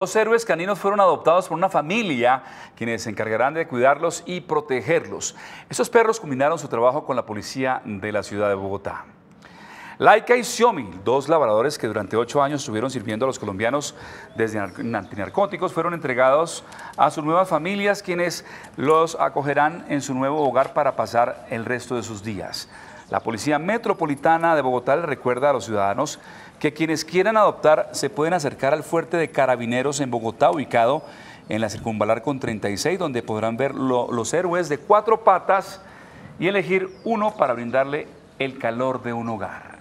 Los héroes caninos fueron adoptados por una familia, quienes se encargarán de cuidarlos y protegerlos. Estos perros culminaron su trabajo con la policía de la ciudad de Bogotá. Laika y Xiomi, dos labradores que durante ocho años estuvieron sirviendo a los colombianos desde antinarcóticos, fueron entregados a sus nuevas familias, quienes los acogerán en su nuevo hogar para pasar el resto de sus días. La Policía Metropolitana de Bogotá recuerda a los ciudadanos que quienes quieran adoptar se pueden acercar al fuerte de carabineros en Bogotá, ubicado en la circunvalar con 36, donde podrán ver los héroes de cuatro patas y elegir uno para brindarle el calor de un hogar.